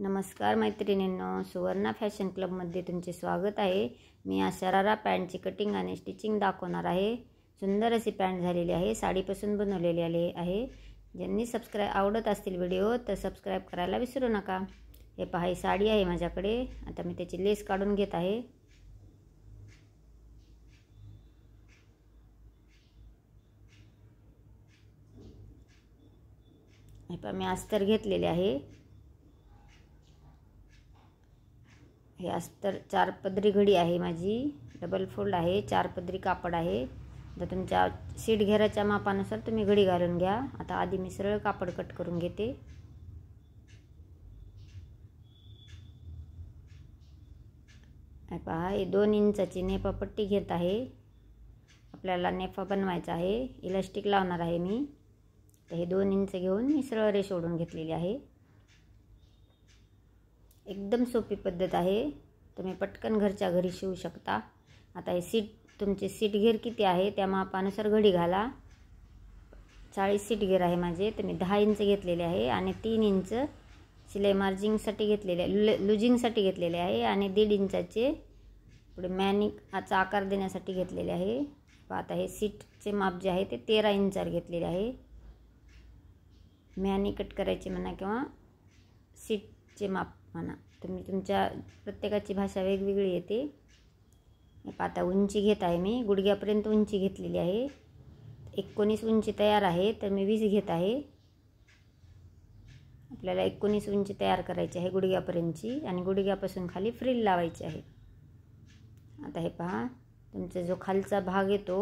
नमस्कार मैत्रिणींनो सुवर्णा फॅशन क्लबमध्ये तुमचे स्वागत आहे मी आज शरारा पॅन्टची कटिंग आणि स्टिचिंग दाखवणार आहे सुंदर अशी पॅन्ट झालेली आहे साडीपासून बनवलेली आली आहे ज्यांनी सबस्क्राईब आवडत असतील व्हिडिओ तर सबस्क्राईब करायला विसरू नका हे पहा ही साडी आहे माझ्याकडे आता मी त्याची लेस काढून घेत आहे हे पहा मी अस्तर घेतलेले आहे हे अस्तर चार पदरी घडी आहे माझी डबल फोल्ड आहे चार पदरी कापड आहे तर तुमच्या सीट घेराच्या मापानुसार तुम्ही घडी घालून घ्या आता आधी मी सरळ कापड कट करून घेते पहा हे दोन इंचाची नेफा पट्टी घेत आहे आपल्याला नेफा बनवायचा आहे इलास्टिक लावणार आहे मी तर हे दोन इंच घेऊन मी सरळ रेष ओढून घेतलेली आहे एकदम सोपी पद्धत आहे तुम्ही पटकन घरच्या घरी शिवू शकता आता हे सीट तुमचे सीट घेर किती आहे त्या मापानुसार घडी घाला चाळीस सीट घेर आहे माझे तर मी दहा इंच घेतलेले आहे आणि तीन इंच शिलाई मार्जिंगसाठी घेतलेले आहे लुजिंगसाठी घेतलेले आहे आणि दीड इंचाचे पुढे मॅनिक आचा आकार देण्यासाठी घेतलेले आहे आता हे सीटचे माप जे आहे ते तेरा इंचावर घेतलेले आहे मॅनी कट करायचे म्हणा किंवा सीटचे माप म्हणा तुम्ही तुमच्या प्रत्येकाची भाषा वेगवेगळी येते आता उंची घेत आहे मी गुडघ्यापर्यंत उंची घेतलेली आहे एकोणीस उंची तयार आहे तर मी वीस घेत आहे आपल्याला एकोणीस उंची तयार करायची आहे गुडघ्यापर्यंतची आणि गुडघ्यापासून खाली फ्रील लावायची आहे आता हे पहा तुमचा जो खालचा भाग येतो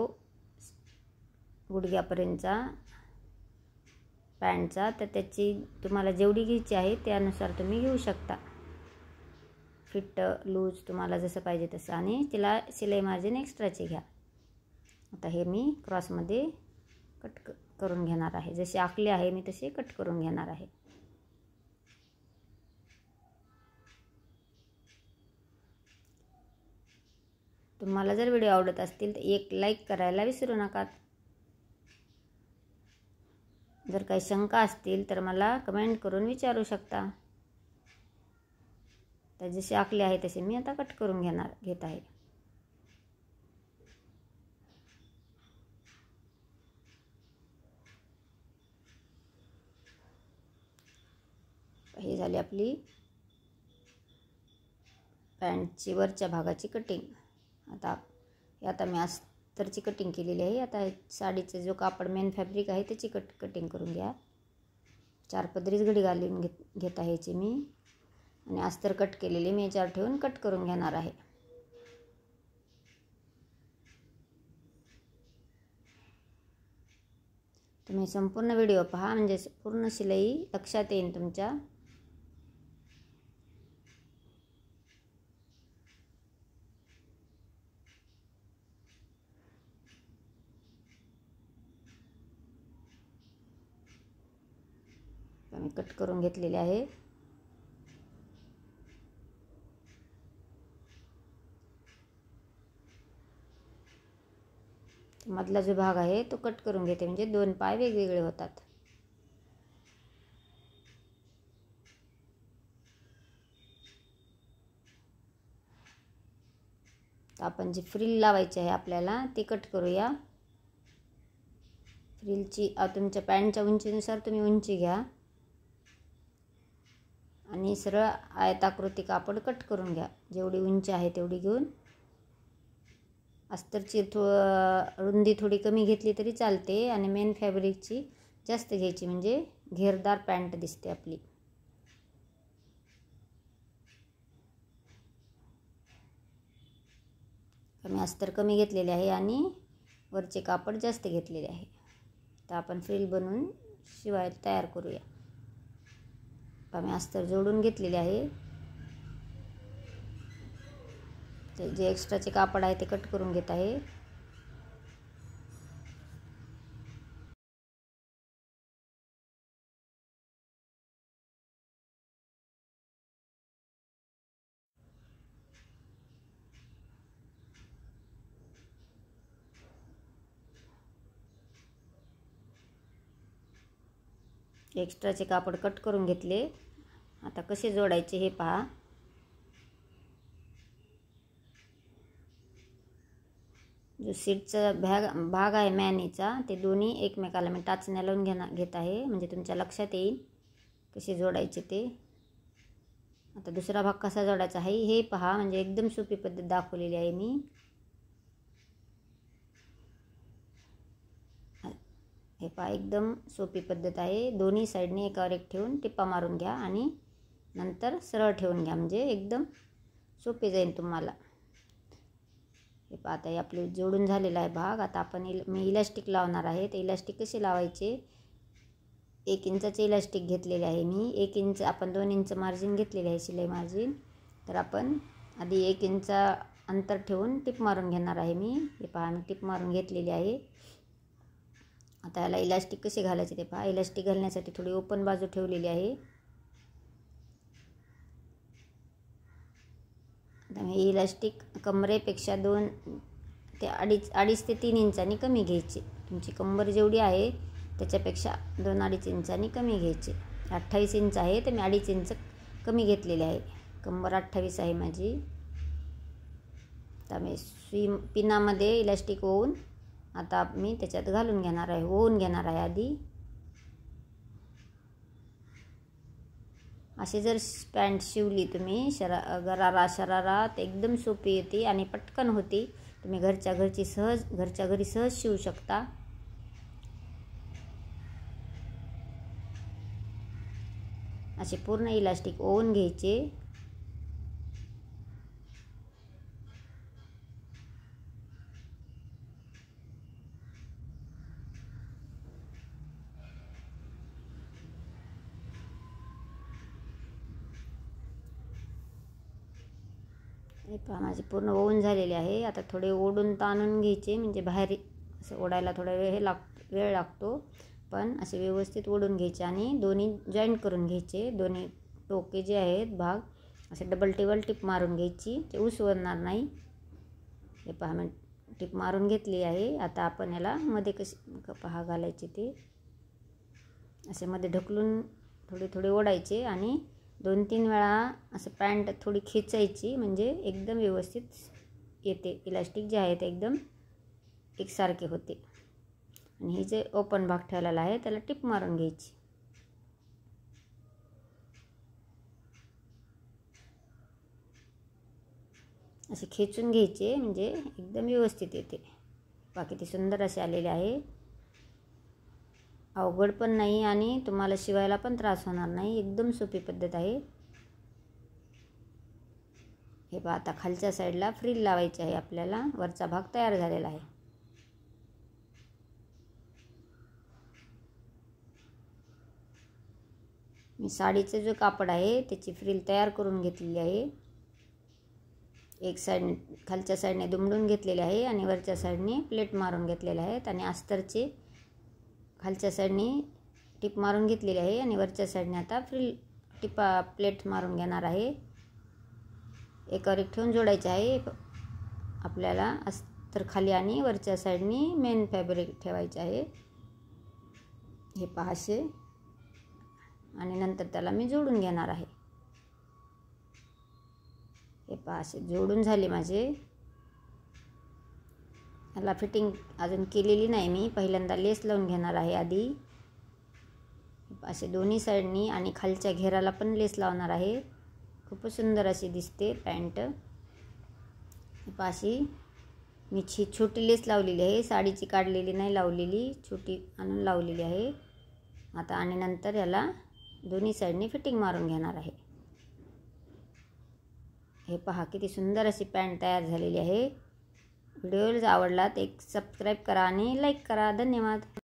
गुडघ्यापर्यंतचा पॅन्टचा तर त्याची तुम्हाला जेवढी घ्यायची आहे त्यानुसार तुम्ही घेऊ शकता फिट लूज तुम्हाला जसं पाहिजे तसं आणि तिला सिलाई मार्जिन एक्स्ट्राची घ्या आता हे मी क्रॉसमध्ये कट क करून घेणार आहे जसे आखले आहे मी तसे कट करून घेणार आहे तुम्हाला जर व्हिडिओ आवडत असतील तर एक लाईक करायला विसरू नका जर काही शंका असतील तर मला कमेंट करून विचारू शकता तर जसे आखले आहे तसे मी आता कट करून घेणार घेत आहे हे झाली आपली पॅन्टची वरच्या भागाची कटिंग आता हे आता मी अस तरची कटिंग केलेली आहे आता साडीचं जो कापड मेन फॅब्रिक आहे त्याची कट कटिंग करून घ्या चार पदरीच घडी घालून घेत घेत आहे याची मी आणि अस्तर कट केलेले मी याच्यावर ठेवून कट करून घेणार आहे तुम्ही संपूर्ण व्हिडिओ पहा म्हणजे पूर्ण शिलाई लक्षात येईल तुमच्या कट करून घेतलेले आहे मधला जो भाग आहे तो कट करून घेते म्हणजे दोन पाय वेगवेगळे होतात आपण जे फ्रिल लावायची आहे आपल्याला ती कट करूया फ्रिलची तुमच्या पॅन्टच्या उंचीनुसार तुम्ही उंची घ्या आणि सरळ आयताकृती कापड कट करून घ्या जेवढी उंची आहे तेवढी घेऊन अस्तरची थो रुंदी थोडी कमी घेतली तरी चालते आणि मेन फॅब्रिकची जास्त घ्यायची म्हणजे घेरदार पॅन्ट दिसते आपली कमी अस्तर कमी घेतलेले आहे आणि वरचे कापड जास्त घेतलेले आहे तर आपण फ्रील बनवून शिवाय तयार करूया पहा मी अस्तर जोडून घेतलेले आहे ते जे एक्स्ट्राचे कापड आहे ते कट करून घेत आहे एक्स्ट्राचे कापड कट करून घेतले आता कसे जोडायचे हे पहा जो सीटचा भाग भाग आहे मॅनीचा ते दोन्ही एकमेकाला मी टाचण्या लावून घेना घेत आहे म्हणजे तुमच्या लक्षात येईल कसे जोडायचे ते आता दुसरा भाग कसा जोडायचा आहे हे पहा म्हणजे एकदम सोपी पद्धत दाखवलेली आहे मी हे पहा एकदम सोपी पद्धत आहे दोन्ही साईडने एकावर एक ठेवून टिप्पा मारून घ्या आणि नंतर सरळ ठेवून घ्या म्हणजे एकदम सोपे जाईल तुम्हाला हे पहा आता आपले जोडून झालेला आहे भाग आता आपण इल मी इलास्टिक लावणार आहे तर इलास्टिक कसे लावायचे एक इंचाचे इलास्टिक घेतलेले आहे मी एक इंच आपण दोन इंच मार्जिन घेतलेले आहे शिलाई मार्जिन तर आपण आधी एक इंच अंतर ठेवून टिप मारून घेणार आहे मी हे पहा मी टिप मारून घेतलेली आहे आता याला इलास्टिक कसे घालायचे ते पहा इलास्टिक घालण्यासाठी थोडी ओपन बाजू ठेवलेली आहे आता इलास्टिक कमरेपेक्षा दोन ते अडीच अडीच ते तीन इंचांनी कमी घ्यायचे तुमची कंबर जेवढी आहे त्याच्यापेक्षा दोन अडीच इंचांनी कमी घ्यायचे अठ्ठावीस इंच आहे तर मी अडीच इंच कमी घेतलेले आहे कंबर अठ्ठावीस आहे माझी त्यामुळे स्विम स्वी पिनामध्ये इलास्टिक होऊन आता मी त्याच्यात घालून घेणार आहे ओवून घेणार आहे आधी असे जर पॅन्ट शिवली तुम्ही शरा गरारा शरारात एकदम सोपी येते आणि पटकन होती तुम्ही घरच्या घरची सहज घरच्या घरी सहज शिवू शकता असे पूर्ण इलास्टिक ओवून घ्यायचे हे पहा माझी पूर्ण ओवून झालेली आहे आता थोडे ओढून ताणून घ्यायचे म्हणजे बाहेर असं ओढायला थोडा वेळ हे लाग वेळ लागतो पण असे व्यवस्थित ओढून घ्यायचे आणि दोन्ही जॉईंट करून घ्यायचे दोन्ही टोके जे आहेत भाग असे डबल टेबल टिप मारून घ्यायची ते उसवणार नाही हे पहा मी टिप मारून घेतली आहे आता आपण याला मध्ये कशी पहा घालायचे ते असे मध्ये ढकलून थोडे थोडे ओढायचे आणि दोन तीन वेळा असं पॅन्ट थोडी खेचायची म्हणजे एकदम व्यवस्थित येते इलास्टिक जे आहे ते एकदम एकसारखे होते आणि हे जे ओपन भाग ठेवलेला आहे त्याला टिप मारून घ्यायची असे खेचून घ्यायचे म्हणजे एकदम व्यवस्थित येते बाकी ते सुंदर असे आलेले आहे अवघड पण नाही आणि तुम्हाला शिवायला पण त्रास होणार नाही एकदम सोपी पद्धत आहे हे पहा आता खालच्या साईडला फ्रील लावायची आहे आपल्याला वरचा भाग तयार झालेला आहे मी साडीचं जो कापड आहे त्याची फ्रील तयार करून घेतलेली आहे एक साईड खालच्या साईडने दुमडून घेतलेले आहे आणि वरच्या साईडने प्लेट मारून घेतलेले आहेत आणि अस्तरचे खालच्या साईडने टिप मारून घेतलेली आहे आणि वरच्या साईडने आता फ्री टिपा प्लेट मारून घेणार आहे एकावर एक ठेवून जोडायचे आहे आपल्याला अस तर खाली आणि वरच्या साईडनी मेन फॅब्रिक ठेवायचे आहे हे पहाशे आणि नंतर त्याला मी जोडून घेणार आहे हे पहाशे जोडून झाले माझे ह्याला फिटिंग अजून केलेली नाही मी पहिल्यांदा लेस लावून घेणार आहे आधी असे दोन्ही साईडनी आणि खालच्या घेराला पण लेस लावणार आहे खूप सुंदर अशी दिसते पॅन्ट अशी मी छी छोटी लेस लावलेली आहे साडीची काढलेली नाही लावलेली छोटी आणून लावलेली आहे आता आणि नंतर ह्याला दोन्ही साईडने फिटिंग मारून घेणार आहे हे पहा किती सुंदर अशी पॅन्ट तयार झालेली आहे व्हिडिओ आवडला तर एक सबस्क्राईब करा आणि लाईक करा धन्यवाद